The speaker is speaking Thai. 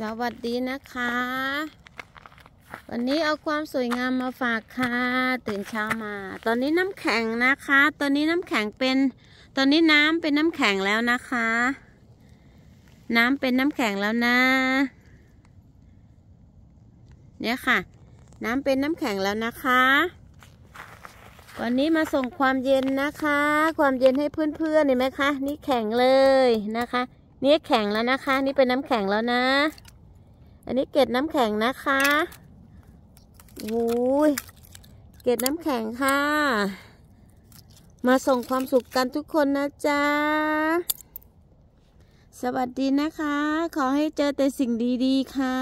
สวัสดีนะคะ วันนี้เอาความสวยงามมาฝากค่ะ ตื่นเช้ามา ตอนนี้น้ำแข็งนะคะ ตอนนี้น้ำแข็งเป็น ตอนนี้น้ำเป็นน้ำแข็งแล้วนะคะ น้ำเป็นน้ำแข็งแล้วนะ เนี่ยค่ะ น้ำเป็นน้ำแข็งแล้วนะคะ วันนี้มาส่งความเย็นนะคะ ความเย็นให้เพื่อน ๆ เห็นไหมคะนี่แข็งเลยนะคะนี่แข็งแล้วนะคะ นี่เป็นน้ำแข็งแล้วนะ อันนี้เกล็ดน้ำแข็งนะคะวุ้ยเกล็ดน้ำแข็งค่ะ มาส่งความสุขกันทุกคนนะจ๊ะสวัสดีนะคะ ขอให้เจอแต่สิ่งดีๆค่ะ